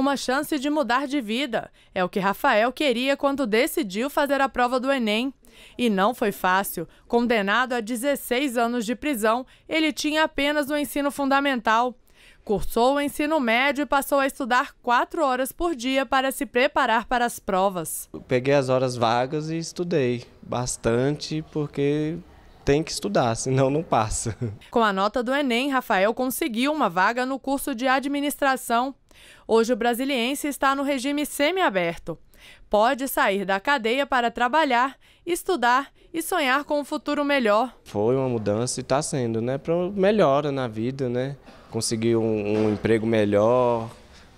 uma chance de mudar de vida. É o que Rafael queria quando decidiu fazer a prova do Enem. E não foi fácil. Condenado a 16 anos de prisão, ele tinha apenas o ensino fundamental. Cursou o ensino médio e passou a estudar quatro horas por dia para se preparar para as provas. Eu peguei as horas vagas e estudei bastante, porque tem que estudar, senão não passa. Com a nota do Enem, Rafael conseguiu uma vaga no curso de administração. Hoje o brasiliense está no regime semiaberto. Pode sair da cadeia para trabalhar, estudar e sonhar com um futuro melhor. Foi uma mudança e está sendo, né? Para melhora na vida, né? Conseguir um, um emprego melhor,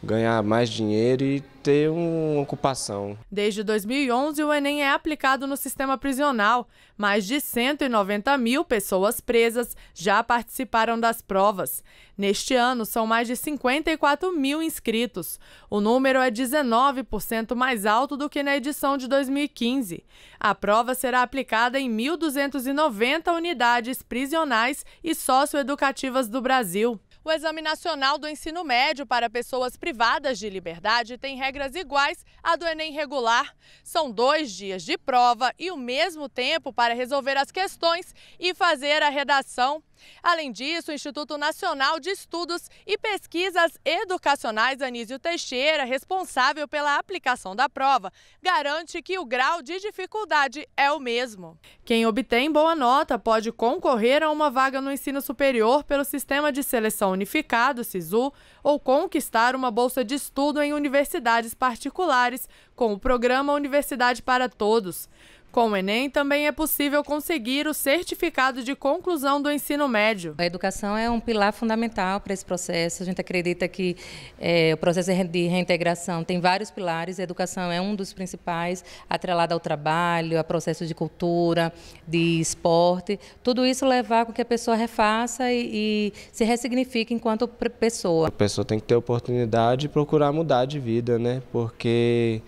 ganhar mais dinheiro e ter uma ocupação. Desde 2011, o Enem é aplicado no sistema prisional. Mais de 190 mil pessoas presas já participaram das provas. Neste ano, são mais de 54 mil inscritos. O número é 19% mais alto do que na edição de 2015. A prova será aplicada em 1.290 unidades prisionais e socioeducativas do Brasil. O Exame Nacional do Ensino Médio para Pessoas Privadas de Liberdade tem regras iguais à do Enem regular. São dois dias de prova e o mesmo tempo para resolver as questões e fazer a redação. Além disso, o Instituto Nacional de Estudos e Pesquisas Educacionais Anísio Teixeira, responsável pela aplicação da prova, garante que o grau de dificuldade é o mesmo. Quem obtém boa nota pode concorrer a uma vaga no ensino superior pelo Sistema de Seleção Unificado, SISU, ou conquistar uma bolsa de estudo em universidades particulares com o programa Universidade para Todos. Com o Enem, também é possível conseguir o certificado de conclusão do ensino médio. A educação é um pilar fundamental para esse processo. A gente acredita que é, o processo de reintegração tem vários pilares. A educação é um dos principais, atrelado ao trabalho, a processo de cultura, de esporte. Tudo isso levar com que a pessoa refaça e, e se ressignifique enquanto pessoa. A pessoa tem que ter oportunidade de procurar mudar de vida, né? Porque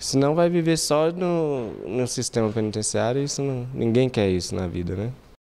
Senão vai viver só no, no sistema penitenciário e isso não, ninguém quer isso na vida, né?